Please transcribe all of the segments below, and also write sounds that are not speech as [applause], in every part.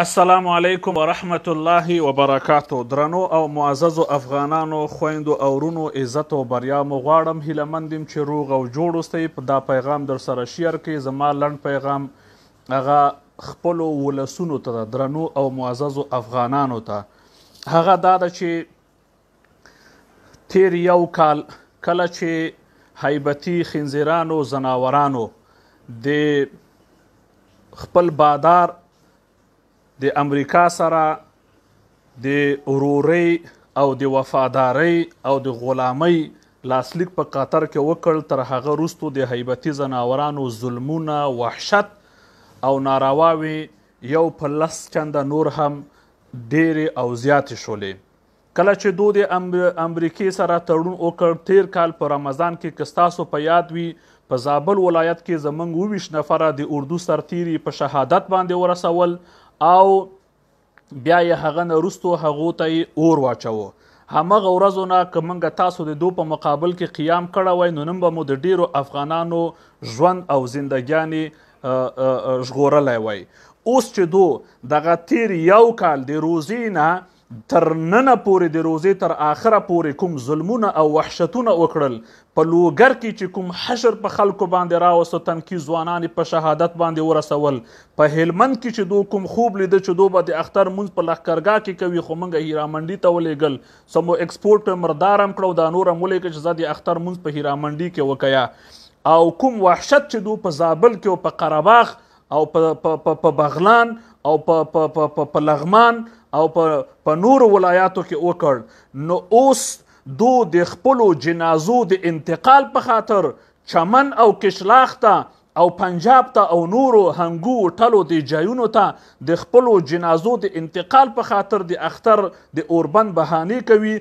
السلام علیکم ورحمت الله وبرکاتو درنو او معزز افغانانو خويندو او رونو عزت او بریا مو غواړم هله مندم چې روغ او جوړ اوسئ په دا پیغام در سره شیر کې زما لند پیغام هغه خپل ولسونو ته درنو او معزز افغانانو ته هغه دا ده چې تیر یو کال کله چې هیبتی خنزیرانو زناورانو د خپل بادار د امریکا سره د اوروري او د وفاداری او د غلامۍ لاسلیک په قطر کې وکړ تر هغه وروسته د هیبتي زناورانو ظلمونه وحشت او نارواوي یو په لس چنده نور هم ډېرې او زیاتې شولې کله چې دوی د امریکې سره تړون وکړ تیر کال په رمضان کې کستاسو په یاد وي په زابل ولایت کې زمنګ وویش نفره د اردو سرتیری په شهادت باندې ورسول او بیا یې هغه نه رستو هغه ته اور واچو همغه ورځو نه کومنګ تاسو د دو په مقابل کې قیام کړه وای نو نن به مو د ډیرو افغانانو ژوند او زندګیانی ژغورلای وای اوس چې دو دغه تیر یو کال د روزینه تر ننه پورې د روزې تر آخره پورې کوم ظلمونه او وحشتونه وکړل په لوګر کې چې کوم حشر په خلکو باندې راوستو تنکی ځوانان په شهادت باندې ورسول په هلمند کې چې دو کوم خوب لیده چې دو به د اختر مونږ په لخرګا کې کوي خو مونږ هیرامنډي ته ولېګل سمو اکسپورټ مردارم کړو دا نورم ولېګل چې د اختر مونږ په هیرامنډي کې وکیا او کوم وحشت چې دو په زابل کې او په قره باغ او په بغلان او په په لغمان او په نور ولایاتو کې وکړ نو اوس دو د خپلو جنازو د انتقال په خاطر چمن او کشلاخ ته او پنجاب ته او نورو هنګو ټلو د جایونو ته د خپلو جنازو د انتقال په خاطر د اختر د اوربند بهانه کوي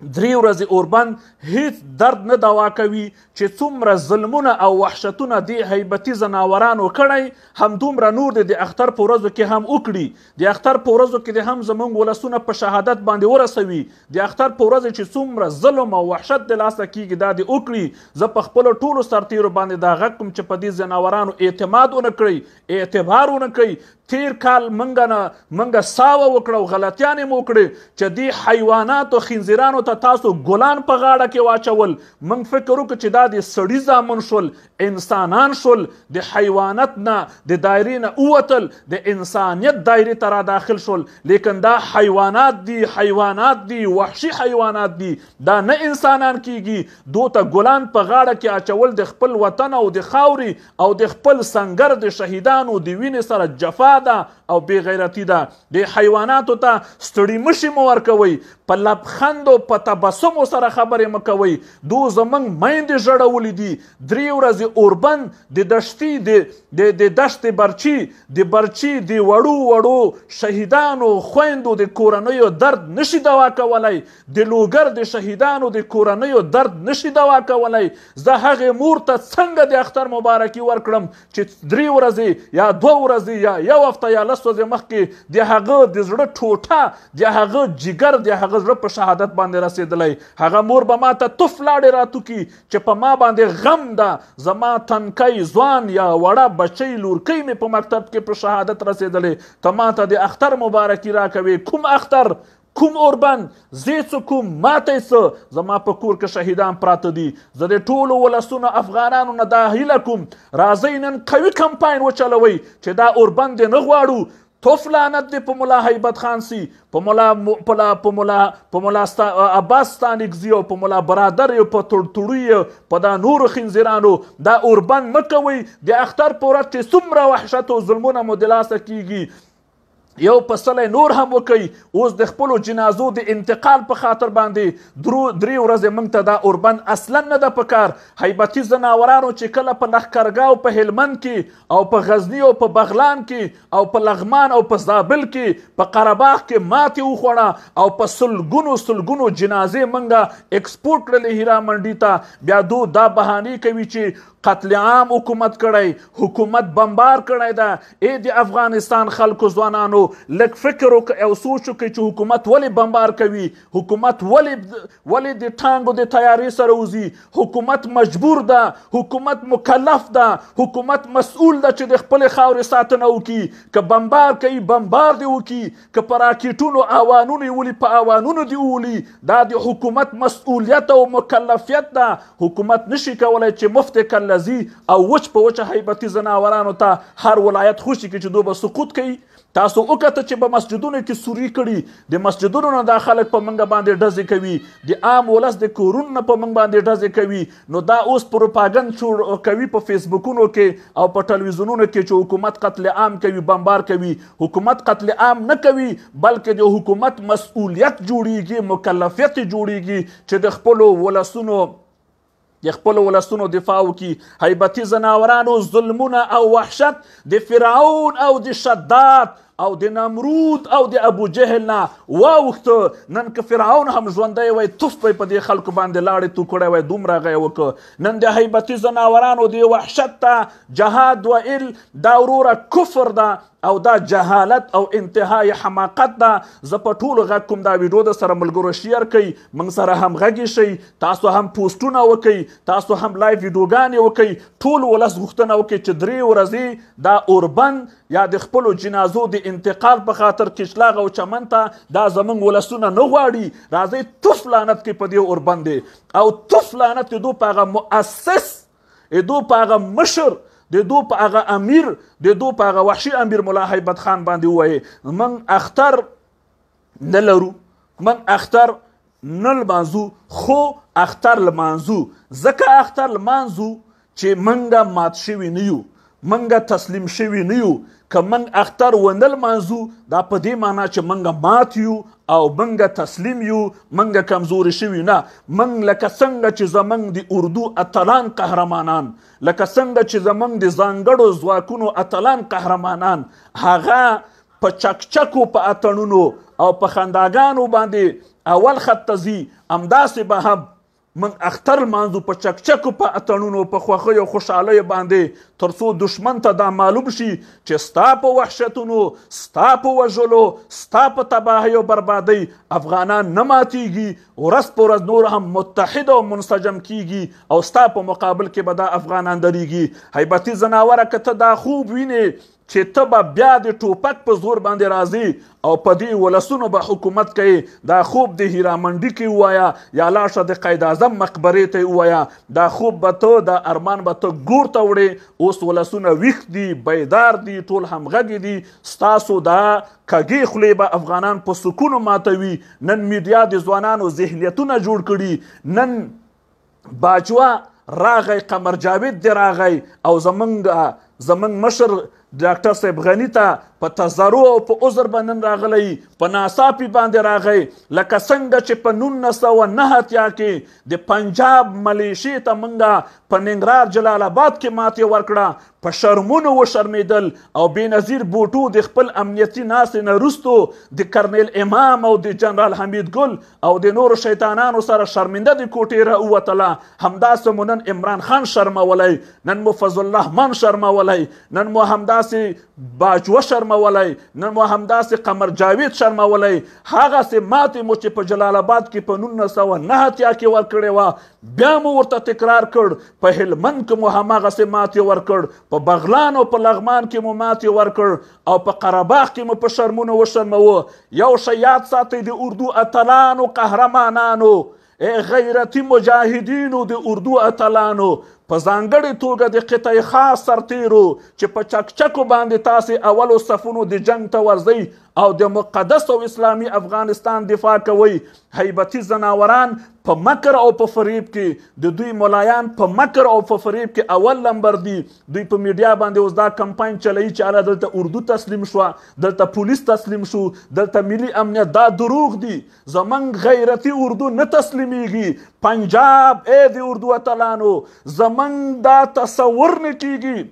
درې ورځې اوربند هیڅ درد نه دوا کوي چې څومره ظلمونه او وحشتونه دې هیبتي زناورانو کړی همدومره نور دې د اختر په ورځو کې هم وکړي د اختر په ورځو کې دې هم زموږ ولسونه په شهادت باندې ورسوي د اختر په ورځو چې څومره ظلم او وحشت د لاسه کیږي دا دې وکړي زه په خپلو ټولو سرتیرو باندې دا غږ کوم چې په دې زناورانو اعتماد ونه کړئ اعتبار ونه کړئ تیر کال منګه نه منګه ساوه وکړه او غلطیانې مو وکړې چې دې حیواناتو خنزیرانو ته تاسو ګلان په غاړه کې واچول موږ فکر وکړو چې دا د سړي زامن شول انسانان شول د حیوانات نه د دایرې نه اوتل د انسانیت دایرې ته را داخل شول لیکن دا حیوانات دي حیوانات دي وحشي حیوانات دي دا نه انسانان کیږي دوته ګلان په غاړه کې اچول د خپل وطن او د خاوري او د خپل سنگر د شهیدانو د وینې سره جفا ده او بی غیرتی ده د حیواناتو ته ستړي مشي مو ورکوي په لبخندو په په تبسم سره خبرې مکوي دو زمنګ میندې جړولې دي درې ورځې اوربن د دشتي د د دشت برچی د برچی د وړو وړو شهیدانو خويندو د کورنیو درد نشي دوا کولای د لوګر د شهیدانو د کورنیو درد نشي دوا کولای زه هغه مور ته څنګه د اختر مبارکي ورکړم چې درې ورځې یا دوه ورځې یا یو هفته یا لس ورځې مخکې د هغه د زړه ټوټه د هغه جګر د هغه زړه په شهادت باندې رسیدلې هغه مور به ما ته توف لاړې راتو کی چې په ما باندې غم ده زما تنکی ځوان یا وړه بچی لورکی مې په مکتب کې په شهادت رسیدلې ته ما ته د اختر مبارکي راکوي کوم اختر کوم اوربند زه څه کوم ماته څه زما په کور کې شهیدان پراته دي زه د ټولو ولسونو افغانانو نه دا هیله کوم راځئ نن قوي کمپاین وچلوئ چې دا اوربند نه غواړو توف لعنت دی په مولا هیبت خان سی په مولا په لا په مولا په مولا ستا عباس ستانګزی او په مولا برادر یو په تړتړی په دا نور خنزیرانو دا اوربند مکوي د اختر پورت څومره وحشت او ظلمونه مدلاسه کیږي یو پسلی نور هم وکړي اوس د خپلو جنازو د انتقال په خاطر باندې درو درې ورځې موږ ته دا اوربند اصلا نه ده په کار حیبتي ځناورانو چې کله په لښکرګاه په هلمند کې او په غزنی او په بغلان کې او په لغمان او په زابل کې په قرباغ کې ماتې وخوړه او په سلګونو سلګونو جنازې موږ اکسپورټ کړلې هیرا منډي ته بیا دو دا بهانې کوي چې قتل عام حکومت کړی حکومت بمبار کړی ده ای د افغانستان خلکو ځوانانو لږ فکر وکړئ او سوچ وکړئ چې حکومت ولې بمبار کوي حکومت ولې ولې د ټانګو د تیارې سره وځي حکومت مجبور ده حکومت مکلف ده حکومت مسؤول ده چې د خپلې خاورې ساتنه وکړي که بمبار کوي بمبار دې وکړي که په راکټونو اوانونو یې ولي په اوانونو دې ولي دا د حکومت مسؤلیت او مکلفیت ده حکومت نشي کولی چې مفت کله راځي او وچ په وچه هیبتي زناورانو ته هر ولایت خوشي کې چې دوی به سقوط کوي تاسو وکړه چې په مسجدونو کې سوري کړي د مسجدونو نه دا خلک په منګه باندې ډزې کوي د عام ولس د کورونو نه په منګ باندې ډزې کوي نو دا اوس پروپاګند جوړ کوي په فیسبوکونو کې او په ټلویزیونونو کې چې حکومت قتل عام کوي بمبار کوي حکومت قتل عام نه کوي بلکې د حکومت مسؤلیت جوړیږي مکلفیت جوړیږي چې د خپل ولسونو د خپل ولستونو دفاع وکړي حیبتي زناورانو ظلمونه او وحشت د فرعون او د شداد او د نمرود او د ابو جهل نه واوخته نن که فرعون هم ژوندی وای توف به په دې خلکو باندې لاړې تو کړی وای دومره غی وکړه نن د هیبتي زناورانو دی وحشت ته جهاد ویل دا وروره کفر ده او دا جهالت او انتهای حماقت ده زه په ټولو غږ کوم دا ویډیو د سره ملګرو شیر کړئ موږ سره هم غږی شئ تاسو هم پوسټونه وکړئ تاسو هم لایو ویډیوګانې وکړئ ټول ولس غوښتنه وکړئ چې درې ورځې دا اوربند یا د خپلو جنازو د انتقال په خاطر کشلاغ او چمن ته دا زمونږ ولسونه نه غواړي راځئ توف لعنت کې په دې اوربندې او توف لعنت دو په هغه مؤسس دو په هغه مشر د دو په هغه امیر د دو په هغه وحشي امیر ملا هیبت خان باندې وایي من اختر نه لرو من اختر نه لمانځو خو اختر لمانځو ځکه اختر لمانځو چې منګه مات شوي نه یو منګه تسلیم شوی نه یو که منګ اختر وندل مانزو دا په دې معنا چې منګه مات یو او منګه تسلیم یو منګه کمزور شوی نه منګ لکه څنګه چې زمنګ د اردو اتلان قهرمانان لکه څنګه چې زمنګ د ځانګړو ځواکونو اتلان قهرمانان هغه په چکچکو په اتنونو او په خنداګانو باندې اول خط تزي امداسې به هم من اختر مانځو په چکچکو په اتڼونو په خوښیو خوشحالیو باندې تر څو دښمن ته دا معلوم شي چې ستا په وحشتونو ستا په وژلو ستا په تباهۍ او بربادۍ افغانان نه ماتیږي ورځ په ورځ نور هم متحد او منسجم کیږي او ستا په مقابل کې به دا افغانان درېږي حیبتي ځناوره که ته دا خوب وینې چې ته به بیا د ټوپک په زور باندې راځي او په دې ولسونو به حکومت کوي دا خوب د هیرامنډي کې وایا یا لاشه د قائد اعظم مقبرې ته وایا دا خوب به ته دا ارمان به ته ګور ته وړې اوس ولسونه ویښ دي بیدار دي ټول همغږي دي ستاسو دا کږې خولې به افغانان په سکون ماتوي نن میډیا د ځوانانو ذهنیتونه جوړ کړي نن باجوا راغی قمر جاوید دی راغی او زمنګ زمنګ مشر ډاکټر صاحب غنی ته په تزرو او په عذر باندې راغلی په ناصافي باندې راغی لکه څنګه چې په 1909 کې د پنجاب ملیشي ته منګه په ننګرهار جلال آباد کې ماته ورکړه په شرمونو وشرمیدل او بېنظیر بوټو د خپل امنیتي ناستې نه وروستو د کرنیل امام او د جنرال حمید ګل او د نورو شیطانانو سره شرمنده د کوټې راووتله همداسې مو نن عمران خان شرمولی نن مو فضل الله من شرمولی نن مو همداسې باجوه شرمولی نن مو همداسې قمر جاوید شرمولی هغسې ماتې مو چې په جلال آباد کې په نولس سوه نهه اتیا کې ورکړې وه بیا مو ورته تکرار کړ په هلمند کې مو هماغسې ماتې ورکړ په بغلان او په لغمان کې مو ماتې ورکړ او په قرهباغ کې مو په شرمونو وشرموه یو شی یاد ساتئ د اردو اتلانو قهرمانانو غیرتي مجاهدینو د اردو اتلانو په ځانګړې توګه د قطعې خاص سرتیرو چې په چکچکو باندې تاسې اولو صفونو د جنگ ته ورځئ او د مقدس او اسلامي افغانستان دفاع کوئ حیبتي زناوران په مکر او په فریب کې د دوی ملایان په مکر او په فریب کې اول لمبر دي دوی په میډیا باندې اوس دا کمپاین چلوي چې اله دلته اردو تسلیم شوه دلته پولیس تسلیم شو دلته ملي امنیت دا دروغ دي زمنګ غیرتي اردو نه تسلیمیږي پنجاب اے دی اردو اتلانو زمنګ دا تصور نه کیږي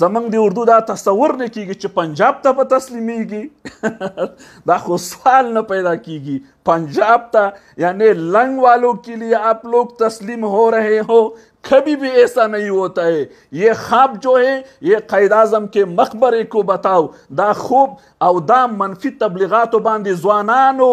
زمنګ دی اردو دا تصور نه کیږي چې پنجاب ته به تسلیمیږي [laughs] دا خو سوال نه پیدا کیږي پنجاب ته یعنی لنګ والو کې لیے آپ لوگ تسلیم ہو رہے ہو कभी भी ऐसा नहीं होता है ये ख्वाब जो है ये قائد اعظم کې مخبره کو بتاو دا خوب او دا منفي تبلیغاتو باندې ځوانانو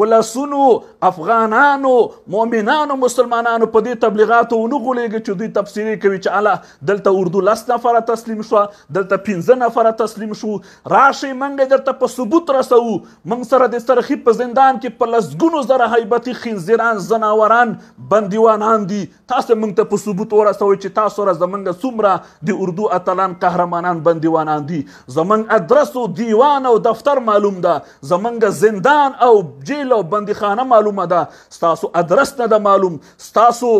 ولسونو افغانانو مؤمنانو مسلمانانو په دې تبلیغاتو ونغولېږي چې دوی تفسیری کوي چې الله دلته اردو لس نفره تسلیم شو دلته 15 نفره تسلیم شو راشي منګه درته په ثبوت رسو منګ سره د سرخی په زندان کې په لسګونو زره هیبتي خنزیران زناوران بندیوانان دي تاسو منګ ته په ثبوت ورسوي چې تاسو را زمونږ څومره د اردو اتلان قهرمانان بندیوانان دي زمونږ ادرس او دیوان او دفتر معلوم ده زمونږ زندان او جیل او بندیخانه معلومه ده ستاسو ادرس نه ده معلوم ستاسو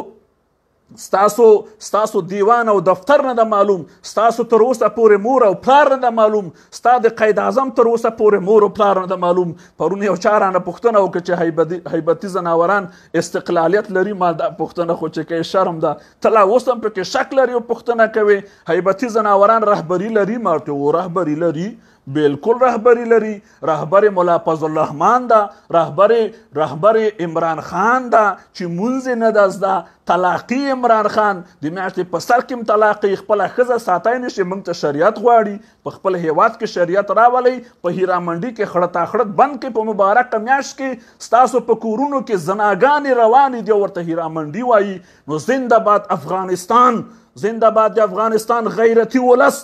ستاسو ستاسو دیوان او دفتر نه د معلوم ستاسو تر اوسه پورې مور او پلار نه د معلوم ستا د قائد اعظم تر اوسه پورې مور او پلار نه د معلوم پرون یو چا رانه پوښتنه وکړه چې هیبتي ځناوران استقلالیت لري ما دا پوښتنه خو چې کوي شرم ده ته لا اوس هم پکې شک لري او پوښتنه کوي هیبتي ځناوران رهبري لري ما ورته و رهبري لري بالکل رهبری لري رهبر مولا فضل الرحمن دا رهبر رهبر عمران خان دا چې مونږ نه دزدا طلاقی عمران خان د میاشتې په سر کې طلاقی خپل خزه ساتای نشي مونږ ته شریعت غواړي په خپل هیواد کې شریعت راولي په هیرا منډي کې خړتا خړت بند کې په مبارک میاش کې ستاسو په کورونو کې زناګانې روانې دي ورته هیرا منډي وایي نو زنده باد افغانستان زنده باد د افغانستان غیرتی ولس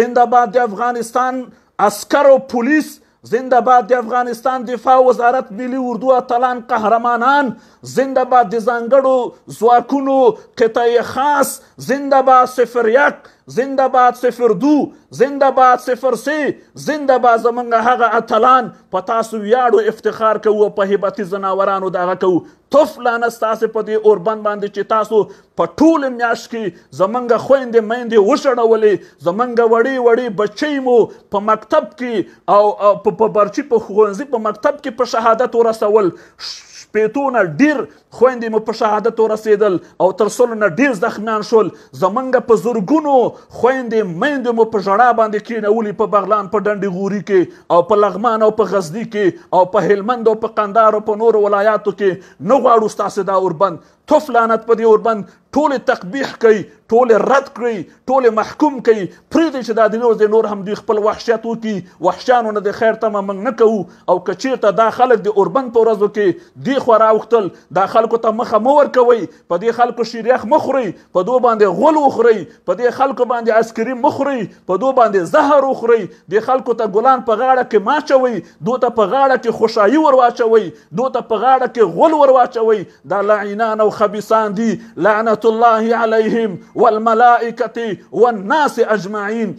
زنده باد د افغانستان اسکر و پلیس زنده باد د افغانستان دفاع وزارت ملي اردو اتلان قهرمانان زنده باد د ځانګړو ځواکونو قطعې خاص زنده باد صفر یک زنده باد صفر دو زنده باد صفر سه زنده باد زمونږ هغه اتلان په تاسو ویاړو افتخار کوو په هیبتي ځناورانو دغه کوو توف لعنه ستاسې په دې اوربند باندې چې تاسو په ټوله میاشت کې زمونږ خویندې میندې وشړولې زمونږ وړې وړې بچۍ مو په مکتب کې او په برچي په ښوونځي په مکتب کې په شهادت ورسول شپېتونه ډیر خویندې مو په شهادت ورسېدل او تر سلو نه ډیر زخمیان شول زمونږ په زرګونو خویندې میندې مو په ژړا باندې کینولې په بغلان په ډنډې غوري کې او په لغمان او په غزني کې او په هلمند او په قندار او په نورو ولایاتو کې نه غواړو تاسو دا اوربند توف لعنت په دې اوربند ټول تقبیح کوي ټول رد کوي ټول محکوم کوي پریږدي چې دا د نور د نور هم دوی خپل وحشت وکړي وحشیانو نه د خیر تمه موږ نه کوو او کچیرته دا خلک د اوربند په ورځو کې دی خو راوختل دا خلکو ته مخه مو ورکوي په دې خلکو شیریخ مخوري په دوه باندې غول وخوري په دې خلکو باندې عسکري مخوري په دوه باندې زهر وخوري د خلکو ته ګلان په غاړه کې ماچوي دوی ته په غاړه کې خوشحالي ورواچوي دوی ته په غاړه کې غول ورواچوي دا لعینان او خبيثان دي لعنة الله عليهم والملائكة والناس أجمعين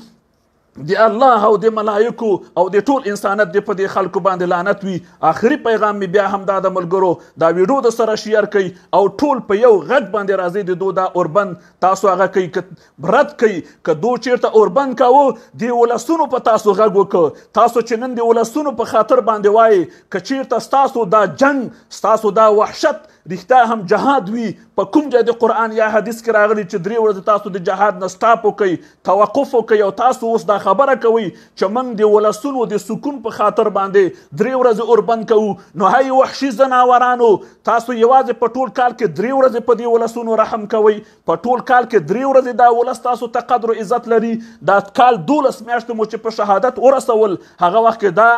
د الله او د ملائکو او د ټول انسانیت د په دې خلکو باندې لعنت وي آخري پیغام می بیا هم دا د ملګرو دا ویډیو د سره شیر کړئ او ټول په یو غټ باندې راځي د دوه دا اوربند تاسو هغه کوي برت کوي که دو چیرته اوربند کاوه دی ولسونو په تاسو غږ وکړ تاسو چې نن دی ولسونو په خاطر باندې وای که چیرته تاسو دا جنگ تاسو دا وحشت رښتیا هم جهاد وي په کوم ځای د قرآن یا حدیث کې راغلی چې درې ورځې تاسو د جهاد نه سټاپ وکئ توقف وکئ او تاسو اوس دا خبره کوئ چې من د ولسونو د سکون په خاطر باندې درې ورځې اوربند کوو نو هی وحشي زناورانو تاسو یوازې په ټول کال کې درې ورځې په دې ولسونو رحم کوئ په ټول کال کې درې ورځې دا ولس تاسو ته قدر او عزت لري دا کال دولس میاشتې مو چې په شهادت ورسول هغه وخت کې دا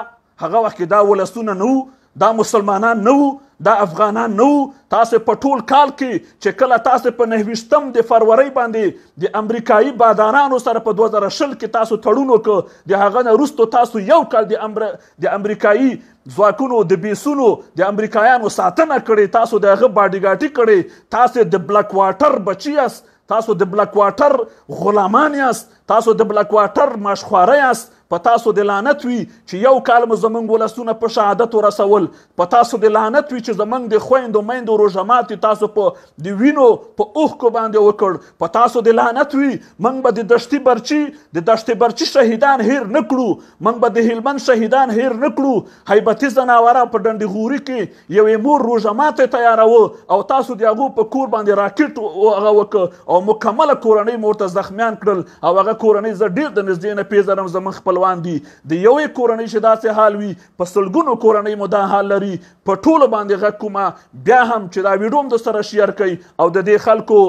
هغه وخت کې دا ولسونه نه دا مسلمانان نه دا افغانان نو تاسو په ټول کال کې چې کله تاسو په نهویشتم د فروری باندې د امریکایي بادارانو سره په 2000 شل کې تاسو تړون وکړ د هغه نه وروسته تاسو یو کال د امر د امریکایي ځواکونو د بیسونو د امریکایانو ساتنه کړې تاسو د هغه باډیګاټي کړې تاسو د بلک واټر بچی یاست تاسو د بلک واټر غلامان یاست تاسو د بلک واټر ماشخواره یاست په تاسو د لعنت وي چې یو کال مو زمونږ ولسونه په شهادت ورسول په تاسو د لعنت وي چې زمونږ د خویندو میندو روژه ماتې تاسو په د وینو په اوښکو باندې وکړ په تاسو د لعنت وي موږ به د دشتي برچی د دشتي برچی شهیدان هیر نه کړو موږ به د هلمند شهیدان هیر نه کړو حیبتي زناوره په ډنډې غوري کې یوې مور روژه ماتې تیاروه او تاسو د هغو په کور باندې راکټ هغه وکړ او مکمله کورنۍ مورته زخمیان کړل او هغه کورنۍ زه ډیر د نږدې نه پیژنم زمونږ خپل روان دي د یوې کورنۍ چې داسې حال وي په سلګونو کورنۍ مو دا حال لري په ټولو باندې غږ کومه بیا هم چې دا ویډیو هم درسره شیر کوي او د دې خلکو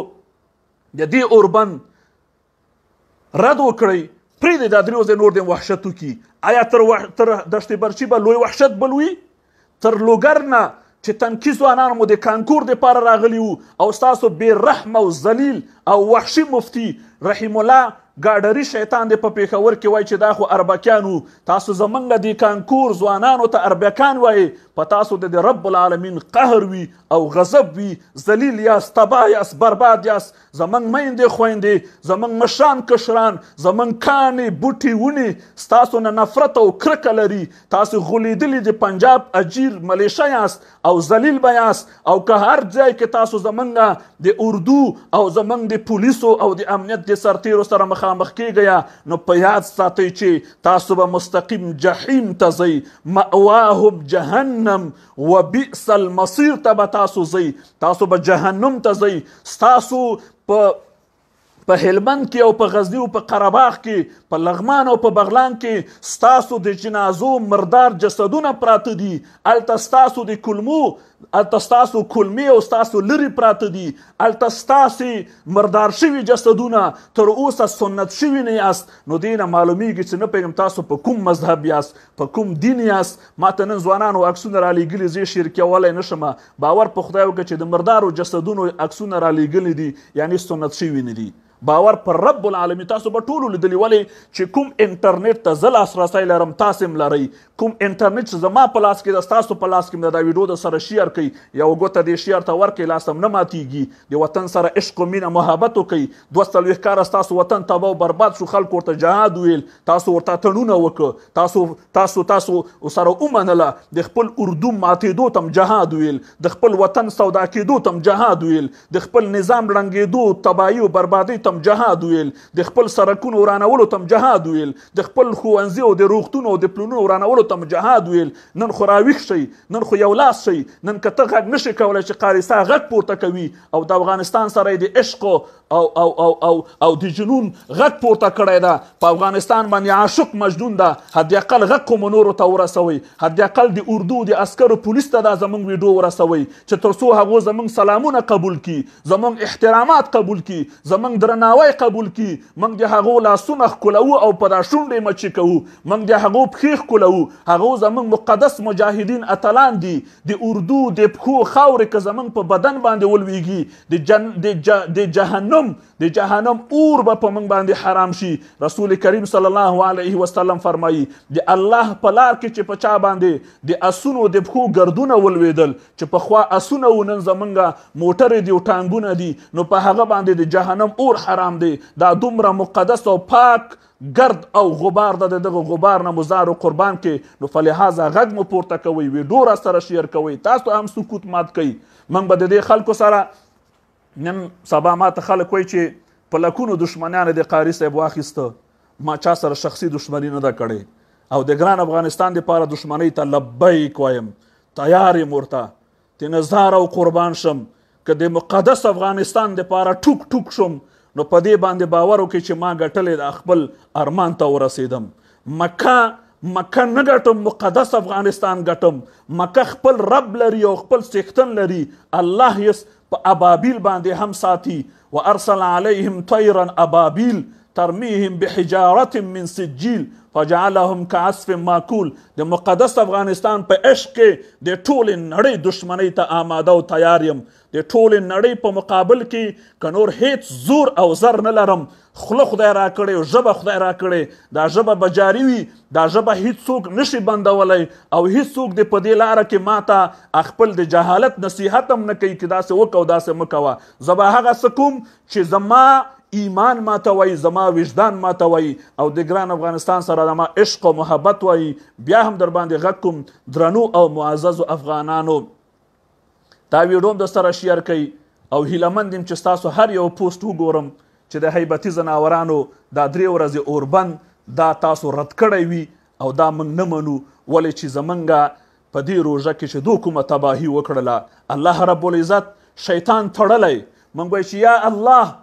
د دې اوربند رد وکړئ پرې د درې ورځې نور د وحشتو کې آیا تر وح... تر دشت برچی به لوی وحشت بلوي تر لوګر نه چې تنکی ځوانان مو د کانکور د پاره راغلی وو او تاسو بې رحم او ذلیل او وحشي مفتی رحیم الله ګاډری شیطان دی په پیښور کې وای چې دا خو اربکیانو تاسو زمنګ دی کانکور ځوانانو ته اربکان وای په تاسو د رب العالمین قهر وي او غضب وي ذلیل یاس تبا یاس برباد یاس زمنګ میندې خويندې زمنګ مشان کشران زمنګ کانې بوټي ونی تاسو نه نفرت او کرکه لري تاسو غولیدلی د پنجاب اجیر ملیشیا یاس او ذلیل بیاس او که هر ځای کې تاسو زمنګ د اردو او زمنګ د پولیسو او د امنیت د سرتیرو سره مخ مخامخ کیږئ نو په یاد ساتئ چې تاسو به مستقیم جهنم ته ځئ مأواهم جهنم وبئس المصیر ته به تاسو ځئ تاسو به جهنم ته ځئ ستاسو په په هلمند کې او په غزنی او په قرباغ کې په لغمان او په بغلان کې ستاسو د جنازو مردار جسدونه پراته دي الته ستاسو د کلمو التستاسو کلمی او تاسو لری پراته دي التستاسی مردار شوی جسدونه تر اوسه سنت شوی نه یاست نو دینه معلومیږي چې نه پیغام تاسو په کوم مذهب یاست په کوم دین یاست ماته نن ځوانانو عکسونه را لېږلي زه شریکه ولای نشم باور په خدای وکړه چې د مردارو جسدونو عکسونه را لېږلي دي یعنی سنت شوی نه دي باور پر رب العالمین تاسو به ټولو لیدلی ولی چې کوم انټرنیټ ته زه لاسرسی لرم تاسو هم لرئ کوم انټرنیټ چې زما په لاس کې ده ستاسو په لاس کې ده دا ویډیو د سره شیر ورکړئ یو ګوته دې شعر ته ورکړئ لاس هم نه ماتیږي د وطن سره عشق و مینه محبت وکړئ دوه څلوېښت کاله ستاسو وطن تباه او برباد شو خلکو ورته جهاد ویل تاسو ورته تړونه وکړه تاسو تاسو تاسو سره ومنله د خپل اردو ماتېدو تم جهاد ویل د خپل وطن سودا کېدو تم جهاد ویل د خپل نظام ړنګېدو تباهي او بربادي تم جهاد ویل د خپل سرکونو ورانولو تم جهاد ویل د خپل ښوونځي او د روغتون او د پلونو ورانولو تم جهاد ویل نن خو راویښ شئ نن خو یو لاس شئ نن کته غږ نشي کولای چې قاریسا غږ پورته کوي او د افغانستان سره د عشق او او او او او د جنون غږ پورته کړی ده په افغانستان باندې عاشق مجنون ده حداقل غږ کوم نورو ته ورسوي حداقل د اردو د عسکرو پولیس ته دا زمونږ ویډیو ورسوي چې تر څو هغو زمونږ سلامونه قبول کړي زمونږ احترامات قبول کړي زمونږ درناوی قبول کړي موږ د هغو لاسونه ښکلوو او په دا شونډې مچې کوو موږ د هغو پښې ښکلوو هغو زمونږ مقدس مجاهدین اتلان دي د اردو د پښو خاورې که زمونږ په بدن باندې ولویږي د جن... د ج... جهنم جهنم د جهنم اور به په موږ باندې حرام شي رسول کریم صلی الله علیه وسلم فرمایي د الله په لار کې چې په چا باندې د اسونو د پښو ګردونه ولویدل چې په خوا اسونه ونن زمونږه موټرې دي او ټانګونه دي نو په هغه باندې د جهنم اور حرام دی دا دومره مقدس او پاک گرد او غبار د دغه غبار نه مزار او قربان کې نو فلهذا غد مو پورته کوي وی ډور سره شیر کوي تاسو هم سکوت مات کوي من به د خلکو سره نن سبا ما ته خلک وایي چې په لکونو دښمنانو د قاری صاحب واخیسته ما چا سره شخصي دښمني نه ده کړې او د ګران افغانستان دپاره دښمنۍ ته لبیک وایم تیار یم ورته تینزار او قربان شم که د مقدس افغانستان دپاره ټوک ټوک شم نو په دې باندې باور وکړئ چې ما ګټلې د خپل ارمان ته ورسېدم مکه مکه نه ګټم مقدس افغانستان ګټم مکه خپل رب لري او خپل څښتن لري الله یې په ابابیل باندې هم ساتي وارسل عليهم طيرا ابابيل ترمیهم بحجارت من سجیل فجعلهم كعصف ماکول د مقدس افغانستان په عشق کې د ټول نړۍ دشمنی ته آماده او تیار یم د ټول نړۍ په مقابل کې کنور هیڅ زور او زر نه لرم خله خدای را کړی او ژبه خدای را کړی دا ژبه به جاري وي دا ژبه هیڅوک نشي بندولی او هیڅوک د په دې لاره کې ماته خپل د جهالت نصیحت هم نه کوي چې داسې وکه او داسې مه کوه زه به هغه څه کوم چې زما ایمان ما ته وای زما وجدان ما ته وای او د ګران افغانستان سره د ما عشق او محبت وای بیا هم در باندې غږ کوم درنو او معزز افغانانو دا ویډیو د سره شیر کړئ او هیلمند يم چې تاسو هر یو پوسټ وګورم چې د هیبتي زناورانو دا درې ورځې اوربند دا تاسو رد کړی وي او دا موږ نه منو ولې چې زمونږه په دې روژه کې چې دوه کومه تباهي وکړله الله رب العزت شیطان تړلی موږ وایي چې یا الله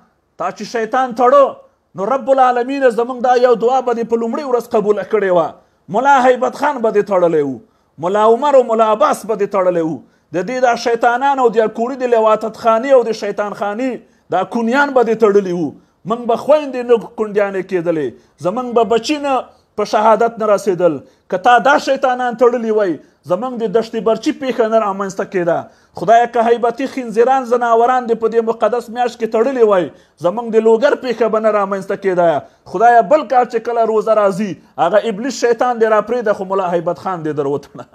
تا چې شیطان تړو نو رب العالمین زمونږ دا یو دعا به په لومړۍ ورځ قبول کړې و مولا هیبت خان به دې تړلی وو مولا عمر او مولا عباس به دې تړلی وو د دې دا شیطانان او د کوړي د لواتت خانی او د شیطان خانی دا کونیان به دې تړلی وو من به خويندې نه کونډیانې کېدلې زمونږ به بچی نه په شهادت نه رسیدل که تا دا شیطانان تړلی وای زمونږ د دشت برچی پیښه نه رامنځته کېده خدایه که حیبتي خنزیران زناوران دې په دې مقدس میاشت کې تړلی وای زمونږ د لوګر پیښه به نه رامنځته کېده خدایه بل کار چې کله روزه راځي هغه ابلیس شیطان دې راپرېږده خو ملا حیبت خان دې در وتړه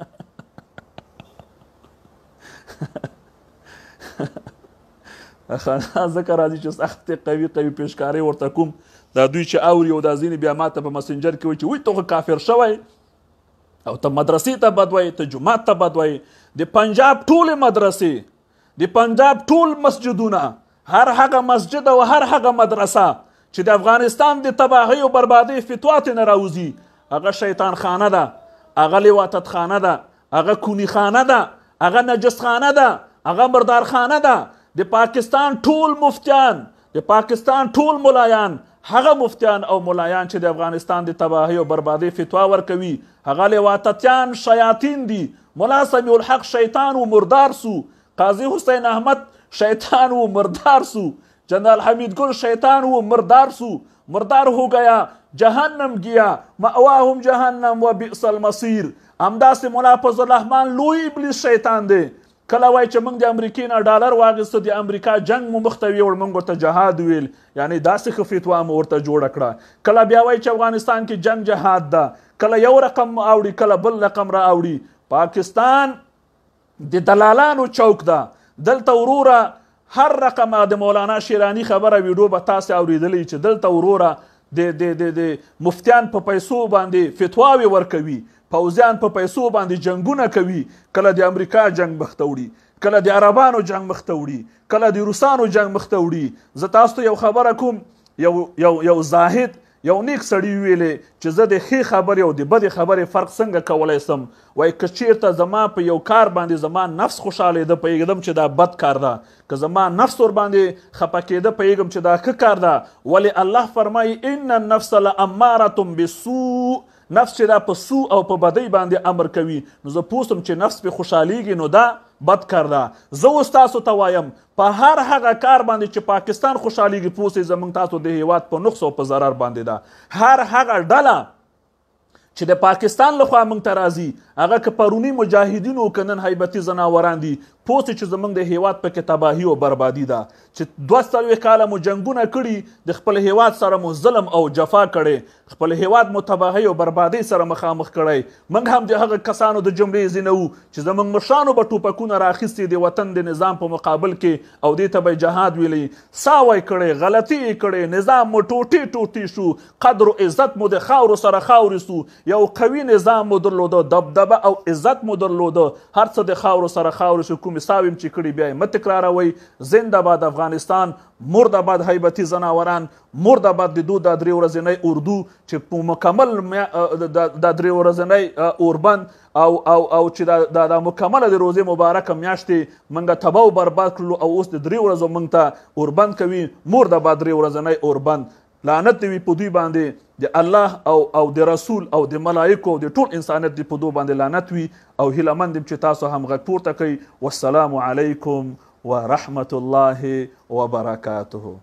خانه ځکه راځي چې سختې قوي قوي پیشکارۍ ورته کوم دا دوی چې اوري او دا ځینې بیا ماته په مسنجر کې وایي چې وایي ته خو کافر شوی او ته مدرسې ته بد وایي ته جومات ته بد وایي د پنجاب ټولې مدرسې د پنجاب ټول مسجدونه هر هغه مسجد او هر هغه مدرسه چې د افغانستان د تباهۍ او بربادۍ فتوا ترې نه راوځي هغه شیطان خانه ده هغه لواتت خانه ده هغه کونی خانه ده هغه نجس خانه ده هغه مردار خانه ده د پاکستان ټول مفتیان د پاکستان ټول ملایان هغه مفتیان او ملایان چې د افغانستان د تباهی او بربادی فتوا ورکوي هغه لواتتیان شیاطین دي ملا سمیع الحق شیطان و مردار سو قاضی حسین احمد شیطان و مردار سو جنرال حمید گل شیطان و مردار سو مردار هو گیا جهنم گیا مأواهم جهنم و بئس المصیر همداسې ملا فضل الرحمن لوی ابلیس شیطان دی کله وای چې موږ د امریکای نه ډالر واغستو د امریکا جنگ مو مخته ویوړ موږ ورته جهاد ویل یعنی داسې ښه فتوا مو ورته جوړه کړه کله بیا وای چې افغانستان کې جنگ جهاد ده کله یو رقم اوړي کله بل رقم را اوړي پاکستان د دلالانو چوک ده دلته وروره هر رقم د مولانا شیرانی خبره ویډیو به تاسو اوریدلی چې دلته وروره د د د مفتیان په پیسو باندې فتواوي ورکوي پوځیان په پیسو باندې جنگونه کوي کله د امریکا جنگ بختوړي کله د عربانو جنگ مختوړي کله د روسانو جنگ مختوړي زه تاسو ته یو خبره کوم یو یو یو زاهد یو نیک سړی ویلې چې زه د خې خبرې او د بدې خبرې فرق څنګه کولی سم وای که چیرته زما په یو کار باندې زما نفس خوشحاله ده پوهېږدم چې دا بد کار ده که زما نفس ور باندې خفه کېده پوهېږم چې دا ښه کار ده ولې الله فرمایي ان النفس لامارة بالسوء نفس چې دا په سو او په بدۍ باندې امر کوي نو زه پوسم چې نفس په خوشحالیږي نو دا بد کار ده زه اوس تاسو ته وایم په هر هغه کار باندې چې پاکستان خوشحالیږي پوسې زموږ تاسو د هیواد په نقص او په ضرر باندې ده هر هغه ډله چې د پاکستان لخوا موږ ته راځي هغه که پرونی مجاهدین او کنن هیبتي زناوران دي پوس چې زمونږ د هیواد په کې تباهي او بربادي ده چې دوه څلوېښت کاله مو جنګونه کړي د خپل هیواد سره مو ظلم او جفا کړی خپل هیواد مو تباهي او بربادي سره مخامخ کړی موږ هم د هغه کسانو د جملې ځینه وو چې زمونږ مشرانو به ټوپکونه راخیستې د وطن د نظام په مقابل کې او دې ته به جهاد ویلی ساوی کړی غلطي کړی نظام مو ټوټې ټوټې شو قدر او عزت مو د خاورو سره خاورې سو یو قوي نظام مو درلوده دبدبه مرتبه او عزت مو درلوده هر څه د خاورو سره خاورو شو کومې ساویم چې کړي بیا یې مه تکراروئ زنده باد افغانستان مرد آباد هیبتي زناوران مرد آباد د دوه د درې ورځنۍ اردو چې په مکمل د درې ورځنۍ اوربند او او او چې دا د مکمل د روزې مبارکه میاشتې منګه تباو برباد کړلو او اوس د درې ورځو منګ ته اوربند کوي مرد آباد درې ورځنۍ اوربند لعنت وي په دوی باندې د الله او او د رسول او د ملائکو او د ټول انسانیت دی په دوی باندې لعنت وي او هیله مند چې تاسو هم غږ پورته کړئ والسلام علیکم ورحمت الله وبرکاته